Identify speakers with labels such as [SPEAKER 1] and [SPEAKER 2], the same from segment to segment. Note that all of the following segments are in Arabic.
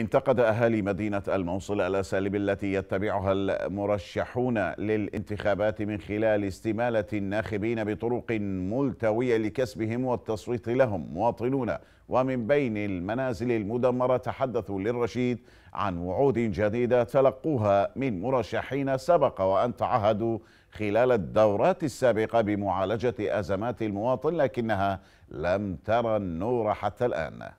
[SPEAKER 1] انتقد أهالي مدينة الموصل الأساليب التي يتبعها المرشحون للانتخابات من خلال استمالة الناخبين بطرق ملتوية لكسبهم والتصويت لهم مواطنون ومن بين المنازل المدمرة تحدثوا للرشيد عن وعود جديدة تلقوها من مرشحين سبق وأن تعهدوا خلال الدورات السابقة بمعالجة أزمات المواطن لكنها لم ترى النور حتى الآن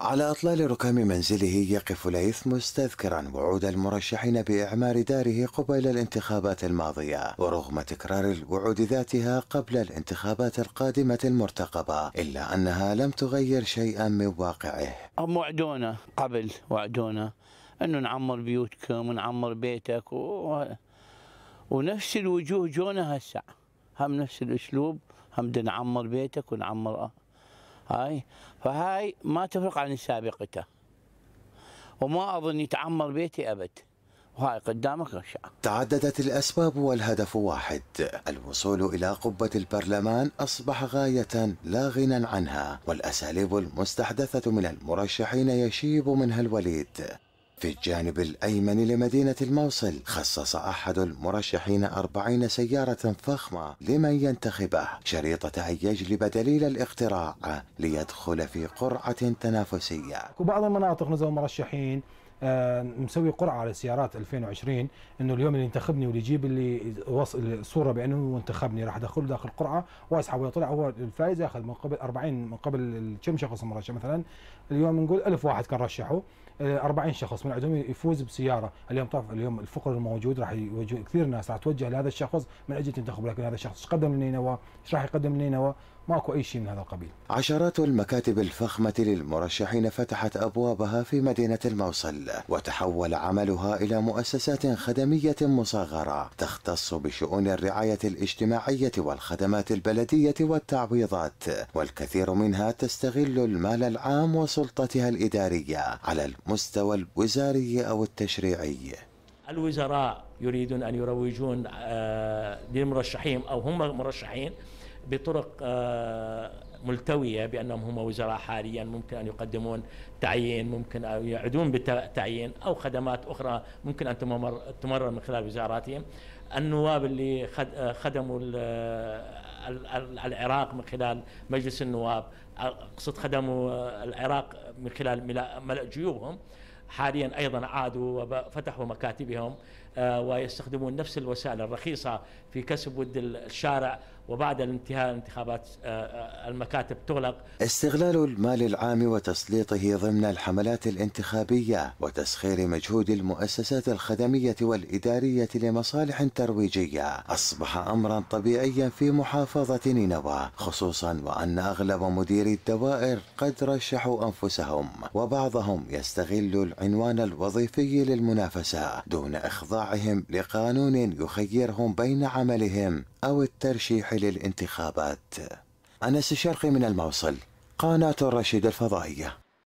[SPEAKER 2] على أطلال ركام منزله يقف ليث مستذكرا وعود المرشحين بإعمار داره قبيل الانتخابات الماضية ورغم تكرار الوعود ذاتها قبل الانتخابات القادمة المرتقبة إلا أنها لم تغير شيئا من واقعه
[SPEAKER 3] هم وعدونا قبل وعدونا أنه نعمر بيوتكم ونعمر بيتك و... ونفس الوجوه جونا هسه هم نفس الأسلوب هم نعمر بيتك ونعمر هاي فهاي ما تفرق عن سابقته وما أظن يتعمر بيتي أبد وهاي قدامك غشاء
[SPEAKER 2] تعددت الأسباب والهدف واحد الوصول إلى قبة البرلمان أصبح غاية لا غنى عنها والأساليب المستحدثة من المرشحين يشيب منها الوليد في الجانب الأيمن لمدينة الموصل خصص أحد المرشحين أربعين سيارة فخمة لمن ينتخبه شريطة أن يجلب دليل الاقتراع ليدخل في قرعة تنافسية
[SPEAKER 4] وبعض المناطق نزل مرشحين آه، مسوي قرعه على سيارات 2020 انه اليوم اللي ينتخبني واللي يجيب اللي وصل صوره بانه انتخبني راح ادخله داخل القرعه واسحب ويطلع هو الفائز ياخذ من قبل 40 من قبل كم شخص مرشح مثلا اليوم نقول 1000 واحد كان رشحوا آه، 40 شخص من عندهم يفوز بسياره اليوم طاف اليوم الفقر الموجود راح يوجه كثير ناس راح توجه لهذا الشخص من اجل تنتخب لكن هذا الشخص ايش قدم لنينوى؟ ايش راح يقدم لنينوى؟ ماكو أي شيء من هذا القبيل
[SPEAKER 2] عشرات المكاتب الفخمة للمرشحين فتحت أبوابها في مدينة الموصل وتحول عملها إلى مؤسسات خدمية مصغرة تختص بشؤون الرعاية الاجتماعية والخدمات البلدية والتعويضات والكثير منها تستغل المال العام وسلطتها الإدارية على المستوى الوزاري أو التشريعي
[SPEAKER 5] الوزراء يريدون أن يروجون آه، للمرشحين أو هم مرشحين بطرق آه، ملتوية بأنهم هم وزراء حاليا ممكن أن يقدمون تعيين ممكن أن يعدون بتعيين أو خدمات أخرى ممكن أن تمرر من خلال وزاراتهم النواب اللي آه، خدموا آه، العراق من خلال مجلس النواب اقصد خدموا العراق من خلال ملأ جيوبهم حاليا ايضا عادوا وفتحوا مكاتبهم آه، ويستخدمون نفس الوسائل الرخيصة في كسب ود الشارع وبعد الانتهاء الانتخابات آه، آه، المكاتب تغلق
[SPEAKER 2] استغلال المال العام وتسليطه ضمن الحملات الانتخابية وتسخير مجهود المؤسسات الخدمية والإدارية لمصالح ترويجية أصبح أمرا طبيعيا في محافظة نينوى خصوصا وأن أغلب مديري الدوائر قد رشحوا أنفسهم وبعضهم يستغل العنوان الوظيفي للمنافسة دون إخضاع اتباعهم لقانون يخيرهم بين عملهم أو الترشيح للانتخابات أنس الشرقي من الموصل قناة الرشيد الفضائية